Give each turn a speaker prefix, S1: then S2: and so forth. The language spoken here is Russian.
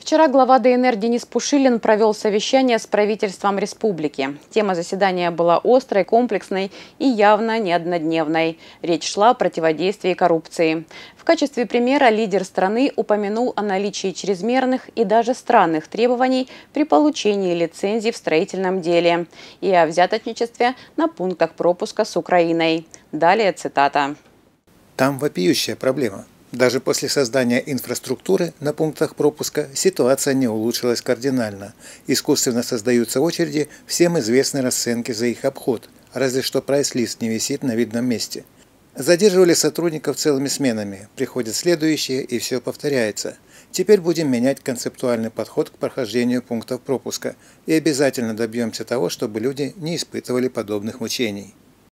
S1: Вчера глава ДНР Денис Пушилин провел совещание с правительством республики. Тема заседания была острой, комплексной и явно не однодневной. Речь шла о противодействии коррупции. В качестве примера лидер страны упомянул о наличии чрезмерных и даже странных требований при получении лицензий в строительном деле и о взяточничестве на пунктах пропуска с Украиной. Далее цитата.
S2: Там вопиющая проблема – даже после создания инфраструктуры на пунктах пропуска ситуация не улучшилась кардинально. Искусственно создаются очереди, всем известны расценки за их обход, разве что прайс-лист не висит на видном месте. Задерживали сотрудников целыми сменами, приходят следующие и все повторяется. Теперь будем менять концептуальный подход к прохождению пунктов пропуска и обязательно добьемся того, чтобы люди не испытывали подобных мучений.